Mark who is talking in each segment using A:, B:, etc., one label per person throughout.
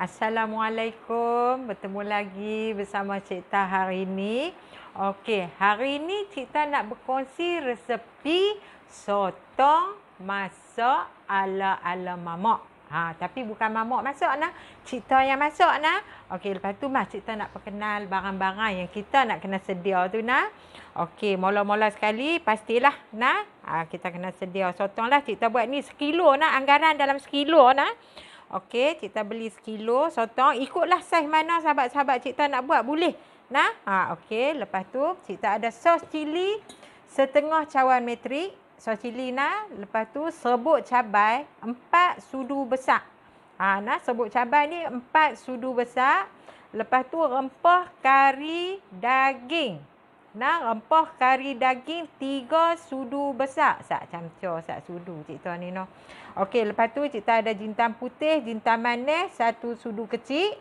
A: Assalamualaikum. Bertemu lagi bersama Cik Ta hari ini. Okey, hari ini Cik Ta nak berkongsi resepi sotong masak ala-ala mamak. Ha, tapi bukan mamak masak nak? Cik Ta yang masak nak? Okey, lepas tu mah Cik Ta nak perkenal barang-barang yang kita nak kena sedia tu nak? Okey, mula-mula sekali pastilah nak. Ha, kita kena sedia sotong lah. Cik Ta buat ni sekilo nak? Anggaran dalam sekilo nak? Okey, cikta beli sekilo sotong. Ikutlah saiz mana sahabat-sahabat cikta nak buat. Boleh. Nah, ha, okey. Lepas tu, cikta ada sos cili setengah cawan metrik. Sos cili nak. Lepas tu, serbuk cabai empat sudu besar. Ha, nah, serbuk cabai ni empat sudu besar. Lepas tu, rempah kari daging. Nah, rempah kari daging tiga sudu besar. Sak, macam tu, sak sudu cikta ni no. Okey, lepas tu kita ada jintan putih, jintan manis, satu sudu kecil.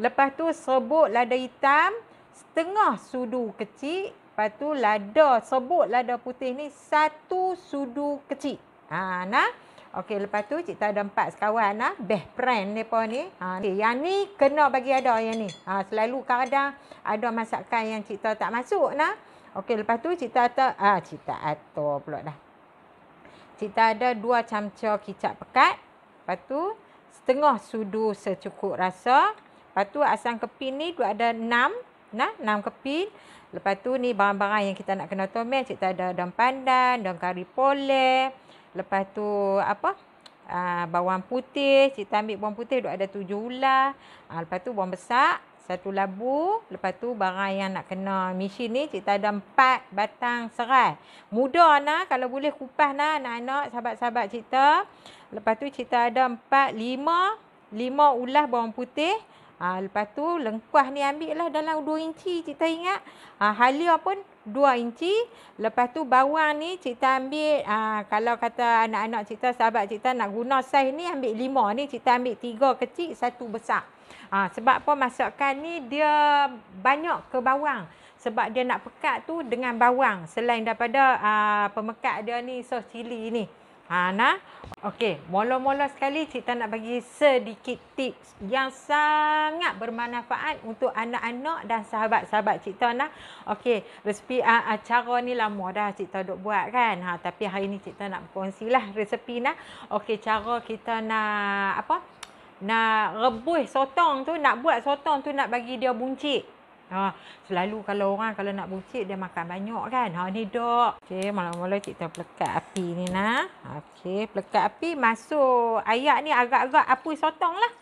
A: Lepas tu serbuk lada hitam, setengah sudu kecil. Lepas tu lada, serbuk lada putih ni satu sudu kecil. Ha, nah. Okey, lepas tu kita ada empat sekawan nak Best friend ni pun ni. Ha, okay, yang ni kena bagi ada yang ni. Ha, selalu kadang ada masakan yang cikta tak masuk nah. Okey, lepas tu cikta ada. Ah, cikta ada, pula dah kita ada dua camca kicap pekat. Lepas tu setengah sudu secukup rasa. Lepas tu asam kepi ni dua ada enam, Nah, enam kepin. Lepas tu ni barang-barang yang kita nak kena tomel. Kita ada daun pandan, daun kari poleh. Lepas tu apa? Aa, ah, bawang putih. Kita ambil bawang putih dua ada tujuh ulah. Ah, lepas tu bawang besar satu labu. Lepas tu barang yang nak kena mesin ni cik ada empat batang serai. Mudah nah kalau boleh kupas nah anak-anak sahabat-sahabat cikta. Lepas tu cikta ada empat lima. Lima ulas bawang putih. Ha, lepas tu lengkuas ni ambil lah dalam dua inci cikta ingat. Ha, halia pun dua inci. Lepas tu bawang ni cikta ambil. Ha, kalau kata anak-anak cikta, sahabat cikta nak guna saiz ni ambil lima ni. Cikta ambil tiga kecil, satu besar. Ha, sebab apa masakan ni dia banyak ke bawang. Sebab dia nak pekat tu dengan bawang. Selain daripada uh, pemekat dia ni sos cili ni. Ha, nah. Okey, mula-mula sekali cikta nak bagi sedikit tips yang sangat bermanfaat untuk anak-anak dan sahabat-sahabat cikta nah. Okey, resipi uh, ah, acara ni lama dah cikta dok buat kan. Ha, tapi hari ni cikta nak kongsilah resepi nah. Okey, cara kita nak apa? nak rebus sotong tu, nak buat sotong tu nak bagi dia buncit. Ha, selalu kalau orang kalau nak buncit dia makan banyak kan. Ha ni dok. Okey, mula-mula kita pelekat api ni nah. Okey, pelekat api masuk Ayak ni agak-agak api sotong lah.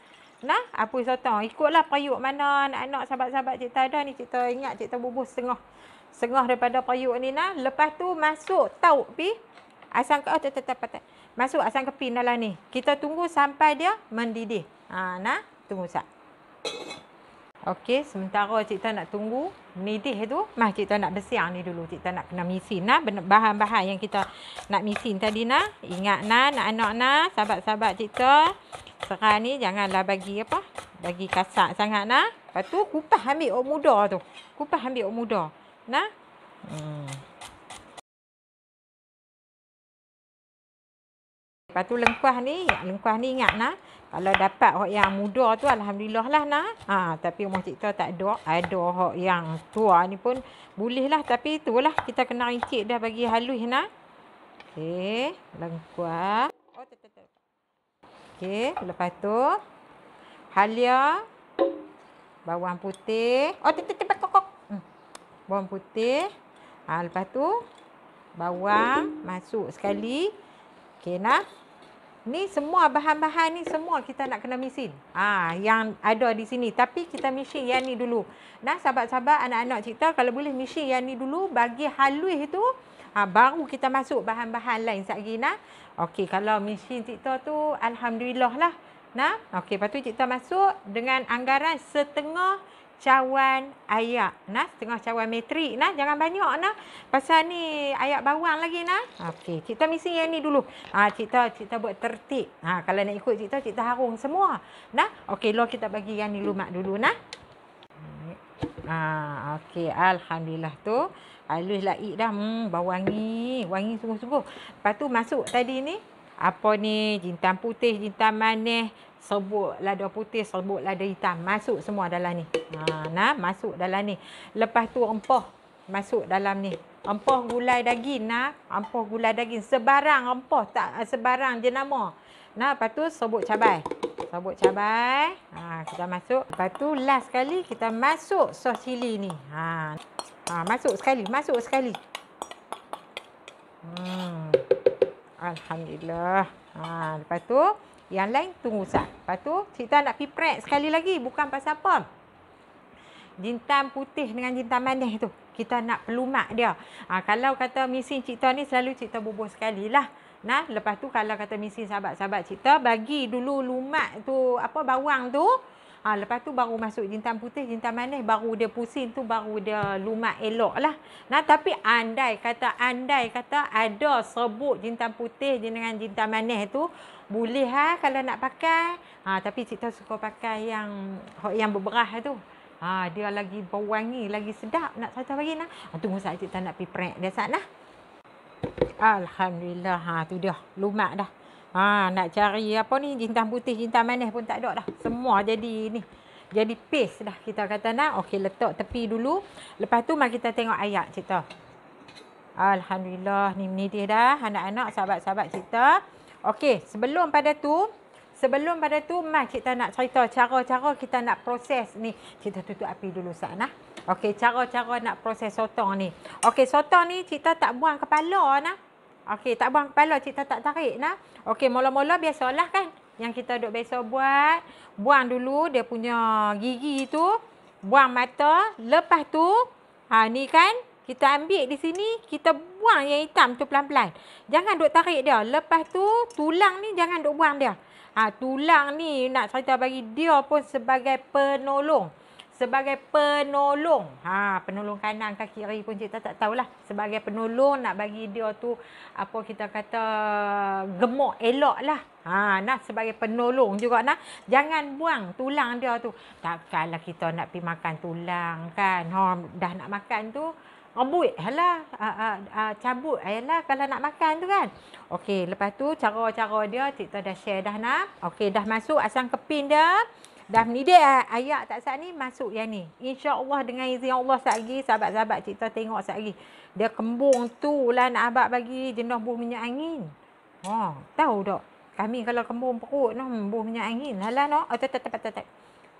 A: Nah, api sotong. Ikutlah periuk mana anak-anak sahabat-sahabat cik ada ni cik ingat cik bubuh setengah. Setengah daripada periuk ni nah. Lepas tu masuk tauk pi. Asam kau oh, tetap-tetap. Masuk asam keping dalam ni. Kita tunggu sampai dia mendidih. Ha, nah, tunggu sat. Okey, sementara cik tak nak tunggu mendidih tu, mah cik tak nak bersiang ni dulu. Cik tak nak kena misin nah bahan-bahan yang kita nak misin tadi nak Ingat nak nak anak nak. sahabat-sahabat cik tu. Sekarang ni janganlah bagi apa? Bagi kasar sangat nak. Lepas tu kupas ambil orang muda tu. Kupas ambil orang muda. Nah. Hmm. Lepas tu lengkuas ni, lengkuas ni ingat nak. Kalau dapat hok yang muda tu alhamdulillah lah nak. Ha, tapi rumah tu tak ada. Ada hok yang tua ni pun boleh lah. Tapi lah kita kena ricik dah bagi halus nak. Okay, lengkuas. Oh, tak, tak, tak. Okey, lepas tu. Halia. Bawang putih. Oh, tak, tak, tak, tak, kok. Hmm. Bawang putih. Ha, lepas tu. Bawang. Masuk sekali. Okay. Okey nah. Ni semua bahan-bahan ni semua kita nak kena mesin. Ah ha, yang ada di sini tapi kita mesin yang ni dulu. Nah sahabat-sahabat anak-anak cerita kalau boleh mesin yang ni dulu bagi halus itu ha, baru kita masuk bahan-bahan lain sat nah. Okey kalau mesin cerita tu alhamdulillah lah. Nah, okey patu cerita masuk dengan anggaran setengah cawan ayak nah tengah cawan metrik nah jangan banyak nah pasal ni ayak bawang lagi nah okey cikta mesti yang ni dulu ha ah, cikta cikta buat tertib ha kalau nak ikut cikta cikta harung semua nah okey lo kita bagi yang ni lumak dulu nah ha okey alhamdulillah tu alus laik dah hmm bau wangi wangi sungguh-sungguh lepas tu masuk tadi ni apa ni jintan putih jintan manis serbuk lada putih serbuk lada hitam masuk semua dalam ni ha nah masuk dalam ni lepas tu empah masuk dalam ni empah gulai daging nah empah gulai daging sebarang empah tak ah, sebarang jenama nah lepas tu serbuk cabai serbuk cabai ha kita masuk lepas tu last sekali kita masuk sos cili ni ha ha masuk sekali masuk sekali hmm. Alhamdulillah. Ha, lepas tu, yang lain tunggu sat. Lepas tu, Cik nak pergi prep sekali lagi. Bukan pasal apa. Jintan putih dengan jintan manis tu. Kita nak pelumak dia. Ha, kalau kata misi Cik ni selalu Cik bubur sekali lah. Nah, lepas tu kalau kata misi sahabat-sahabat Cik bagi dulu lumak tu, apa bawang tu. Ha, lepas tu baru masuk jintan putih, jintan manis, baru dia pusing tu, baru dia lumat elok lah. Nah, tapi andai kata, andai kata ada serbuk jintan putih dengan jintan manis tu, boleh ha, kalau nak pakai. Ha, tapi Cikta suka pakai yang yang berberah tu. Ha, dia lagi berwangi, lagi sedap nak satu pagi nak. Ha, tunggu saat Cikta nak pergi prank dia saat lah. Alhamdulillah, ha, tu dia lumat dah. Ha, nak cari apa ni jintan putih, jintan manis pun tak ada dah. Semua jadi ni. Jadi paste dah kita kata nak. Okey letak tepi dulu. Lepas tu mari kita tengok ayat cerita. Alhamdulillah ni menitih dah anak-anak sahabat-sahabat cerita. Okey sebelum pada tu. Sebelum pada tu mak kita nak cerita cara-cara kita nak proses ni. kita tutup api dulu sat nah. Okey cara-cara nak proses sotong ni. Okey sotong ni kita tak buang kepala nah. Okey, tak buang kepala cikta tak tarik nah. Okey, mula-mula biasalah kan yang kita duk biasa buat, buang dulu dia punya gigi tu, buang mata, lepas tu ha ni kan kita ambil di sini, kita buang yang hitam tu pelan-pelan. Jangan duk tarik dia. Lepas tu tulang ni jangan duk buang dia. Ha, tulang ni nak cerita bagi dia pun sebagai penolong sebagai penolong. Ha, penolong kanan ke kiri pun cik tak tak tahulah. Sebagai penolong nak bagi dia tu apa kita kata gemuk elok lah. Ha, nah sebagai penolong juga nah. Jangan buang tulang dia tu. Takkanlah kita nak pi makan tulang kan. Ha, dah nak makan tu rebut lah. cabut lah kalau nak makan tu kan. Okey, lepas tu cara-cara dia cik tak dah share dah nak, Okey, dah masuk asam keping dia. Dah mendidik eh. ayat tak saat ni masuk yang ni. InsyaAllah dengan izin Allah saat lagi. Sahabat-sahabat cerita tengok saat lagi. Dia kembung tu lah nak abad bagi jenuh buh minyak angin. Ha, oh, tahu tak? Kami kalau kembung perut no, buh minyak angin. Lala no. Oh, tak, tak, tak, tak, tak.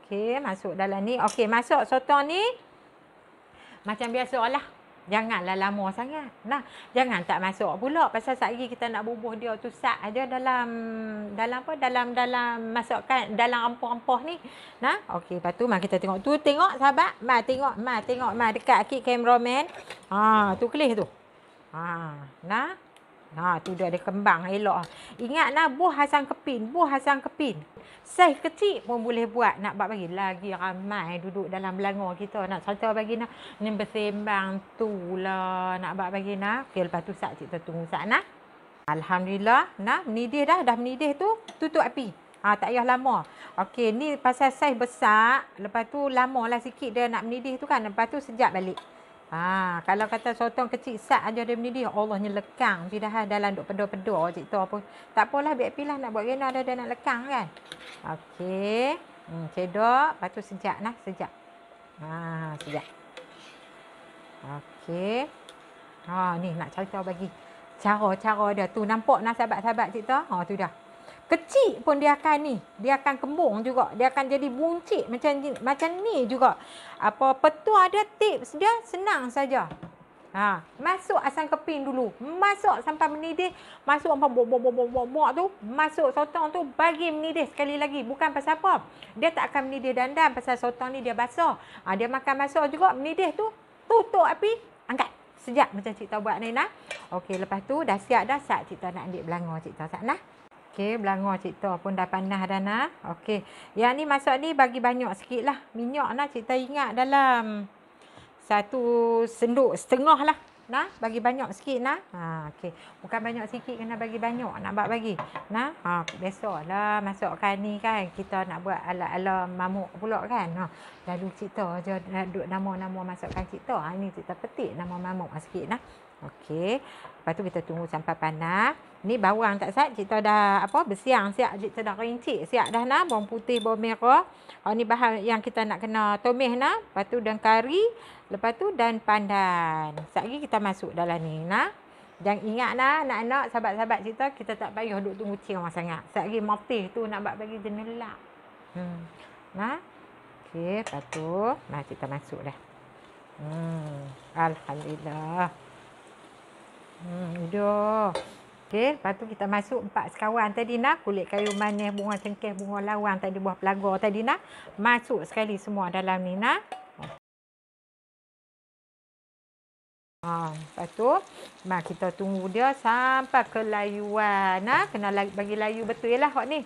A: Okay, masuk dalam ni. Okay, masuk sotong ni. Macam biasa lah. Janganlah lama sangat. Nah, jangan tak masuk pula pasal satgi kita nak bubuh dia tu sat aja dalam dalam apa? Dalam dalam masukkan dalam ampuh-ampuh ni. Nah, okey, lepas tu mak kita tengok tu tengok sahabat. Mak tengok, mak tengok mak dekat kit kameraman. Ha, ah, tu kelih tu. Ha, nah. Ha tu dia ada kembang elok. Ah. Ingatlah buah hasang Kepin, buah hasang Kepin. Saiz kecil pun boleh buat nak buat bagi lagi ramai duduk dalam belangor kita nak cerita bagi nak ni bersembang tu lah nak buat bagi nak. Okay, lepas tu sat cik tunggu sat nah. Alhamdulillah nak menidih dah dah menidih tu tutup api. Ha tak payah lama. Okay, ni pasal saiz besar lepas tu lamalah sikit dia nak menidih tu kan lepas tu sejak balik. Ha, kalau kata sotong kecil sat aja dia mendidih, Allahnya lekang. Tidak ada dalam duk pedo-pedo cik tu apa. Tak apalah, biar pilah nak buat rena ada dia nak lekang kan. Okey. Hmm, cedok, lepas sejak lah, sejak. Ha, sejak. Okey. Ha, ni nak cerita bagi cara-cara dia tu. Nampak nak sahabat-sahabat cik tu? Ha, tu dah kecil pun dia akan ni dia akan kembung juga dia akan jadi buncit macam ni, macam ni juga apa petua ada tips dia senang saja ha masuk asam keping dulu masuk sampai mendidih masuk apa bo bo bo bo bo tu masuk sotong tu bagi mendidih sekali lagi bukan pasal apa dia tak akan mendidih dandan pasal sotong ni dia basah ha, dia makan masuk juga mendidih tu tutup api angkat sejak macam cik tahu buat ni nah okey lepas tu dah siap dah sat cik tahu nak ambil belango cik tahu sat nah Okey, belangor cerita pun dah panas dah nak. Okey. Yang ni masak ni bagi banyak sikit lah. Minyak nah cerita ingat dalam satu senduk setengah lah. Nah, bagi banyak sikit nah. Ha, okey. Bukan banyak sikit kena bagi banyak. Nak buat bagi. Nah, ha, besoklah masukkan ni kan. Kita nak buat ala-ala mamuk pula kan. Ha, lalu cerita je duduk nama-nama masukkan cerita. Ha, ni cerita petik nama mamuk sikit nah. Okey. Lepas tu kita tunggu sampai panas. Ni bawang tak sat. Kita dah apa bersiang siap kita dah rintik. Siap dah nah bawang putih, bawang merah. Ha ni bahan yang kita nak kena tumis nah. Lepas tu dan kari, lepas tu dan pandan. Sat lagi kita masuk dalam ni nah. Jangan ingat nah anak-anak sahabat-sahabat kita kita tak payah duk tunggu cium sangat. Sat lagi motif tu nak buat bagi jenelak. Hmm. Nah. Okey, lepas tu nah kita masuk dah. Hmm. Alhamdulillah. Hmm, dah. Okey, lepas tu kita masuk empat sekawan tadi nak kulit kayu manis, bunga cengkeh, bunga lawang tadi buah pelagor tadi nak masuk sekali semua dalam ni nak. Ha, ah, lepas tu mak kita tunggu dia sampai ke layuan nak kena bagi layu betul lah hot ni.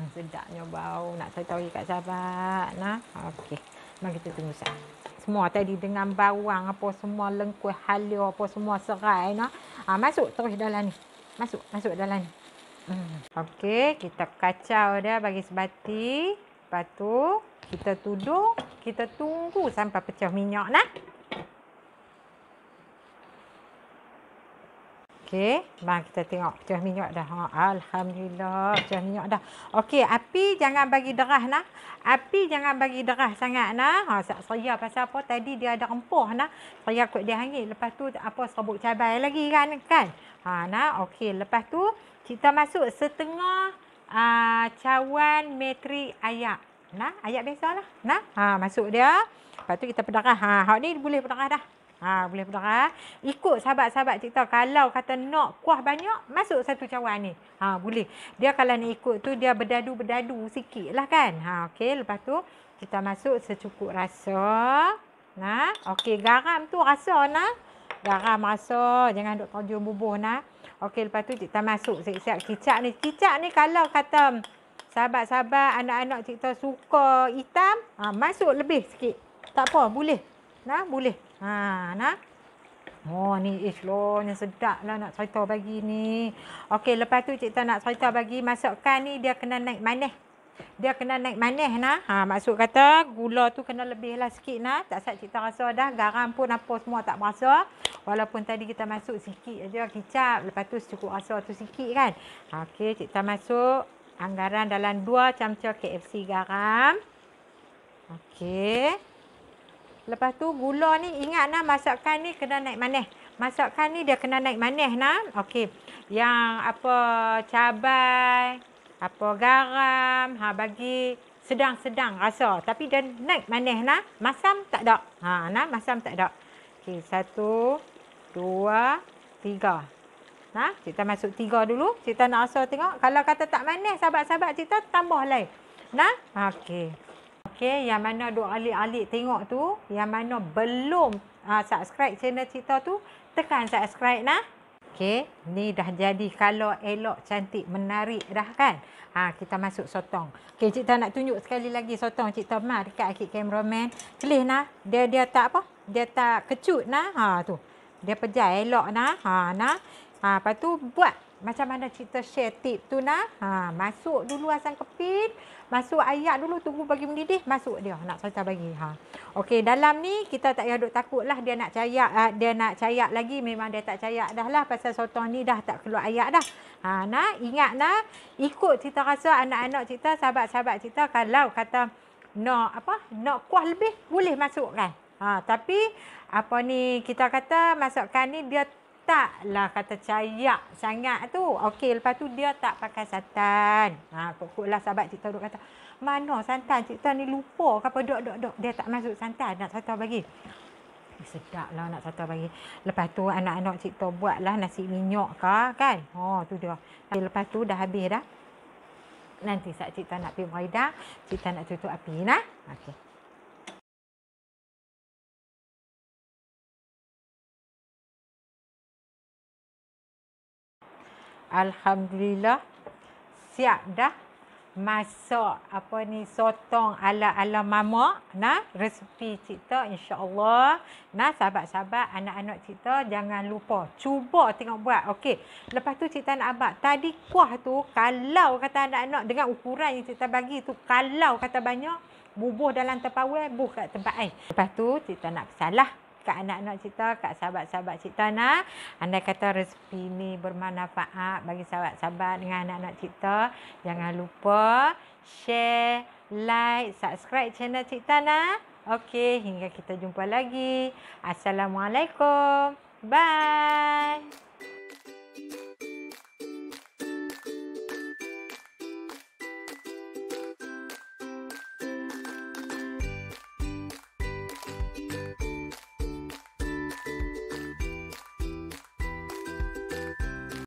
A: Hmm, sedapnya bau nak tahu tahu kat sahabat nak. Okey. Mak kita tunggu sah. Semua tadi dengan bawang apa semua lengkuh halia apa semua serai nak. Ha, ah, masuk terus dalam ni. Masuk, masuk dalam Hmm. Okey, kita kacau dia bagi sebati. Lepas tu, kita tuduh, kita tunggu sampai pecah minyak lah. Okey, bang kita tengok pecah minyak dah. Oh, Alhamdulillah, pecah minyak dah. Okey, api jangan bagi derah nah. Api jangan bagi derah sangat nah. Ha, sebab saya pasal apa tadi dia ada empuh nah. Saya kut dia hangit. Lepas tu apa serbuk cabai lagi kan kan. Ha nah, okey. Lepas tu kita masuk setengah uh, cawan metri ayak. Nah, ayak biasalah. Nah, ha masuk dia. Lepas tu kita pedarah. Ha, hak ni boleh pedarah dah. Ha, boleh pun ha? Ikut sahabat-sahabat cik Kalau kata nak kuah banyak, masuk satu cawan ni. Ha, boleh. Dia kalau nak ikut tu, dia berdadu-berdadu sikit lah kan. Ha, okay Lepas tu, kita masuk secukup rasa. Nah, ha, okey. Garam tu rasa nak Garam rasa. Jangan duk terjun bubuh nak Okey, lepas tu kita masuk siap-siap kicap ni. Kicap ni kalau kata sahabat-sahabat, anak-anak cik suka hitam, ha, masuk lebih sikit. Tak apa, boleh. Nah, boleh. Ha, nah. Oh ni ish eh, lohnya sedap lah nak cerita bagi ni. Okey lepas tu cik Tan nak cerita bagi masukkan ni dia kena naik manis. Dia kena naik manis nah. Ha maksud kata gula tu kena lebih lah sikit nah. Tak sat cik Tan rasa dah garam pun apa semua tak berasa. Walaupun tadi kita masuk sikit aja kicap lepas tu cukup rasa tu sikit kan. Okey cik Tan masuk anggaran dalam 2 camca KFC garam. Okey. Lepas tu gula ni ingat nak masakkan ni kena naik manis. Masakkan ni dia kena naik manis nah. Okey. Yang apa cabai, apa garam, ha bagi sedang-sedang rasa. Tapi dia naik manis nah. Masam tak ada. Ha nah masam tak ada. Okey, satu, dua, tiga. Ha, kita masuk tiga dulu. Kita nak rasa tengok. Kalau kata tak manis, sahabat-sahabat kita tambah lain. Nah, okey. Okey, yang mana duk alik-alik tengok tu, yang mana belum uh, subscribe channel Cita tu, tekan subscribe lah. Okey, ni dah jadi kalau elok cantik menarik dah kan. Ha, kita masuk sotong. Okey, Cita nak tunjuk sekali lagi sotong Cita Ma dekat akik kameraman. Kelih nah, dia dia tak apa? Dia tak kecut nah. Ha tu. Dia pejal elok nah. Ha nah. Ha, lepas tu buat macam mana cerita share tip tu nak? Ha, masuk dulu asam kepit. Masuk ayak dulu tunggu bagi mendidih. Masuk dia nak cerita bagi. Ha. Okey dalam ni kita tak payah duk takut lah dia nak cayak. Uh, dia nak cayak lagi memang dia tak cayak dah lah. Pasal sotong ni dah tak keluar ayak dah. Ha, nak ingat nak ikut cerita rasa anak-anak cerita sahabat-sahabat cerita. Kalau kata nak apa nak kuah lebih boleh masukkan. Ha, tapi apa ni kita kata masukkan ni dia tak lah kata cayak sangat tu. Okey, lepas tu dia tak pakai santan. Ha, pokok lah sahabat Cik Tuan kata, mana santan Cik Tuan ni lupa ke apa dok dok duk. Dia tak masuk santan, nak satu bagi. Eh, sedap lah nak satu bagi. Lepas tu anak-anak Cik Tuan buat lah nasi minyak ke kan. Ha, oh, tu dia. Okay, lepas tu dah habis dah. Nanti saat Cik Tuan nak pergi meridang, Cik Tuan nak tutup api nak. Okey. Alhamdulillah siap dah masak apa ni sotong ala-ala mama nah resipi cipta insyaallah nah sahabat-sahabat anak-anak cipta jangan lupa cuba tengok buat okey lepas tu cipta nak abak tadi kuah tu kalau kata anak-anak dengan ukuran yang cipta bagi tu kalau kata banyak bubuh dalam tepawai bubuh kat tempat air lepas tu cipta nak pesalah lah kat anak-anak cerita, kat sahabat-sahabat cerita nak. Anda kata resipi ni bermanfaat bagi sahabat-sahabat dengan anak-anak cerita. Jangan lupa share, like, subscribe channel cerita nak. Okey, hingga kita jumpa lagi. Assalamualaikum. Bye.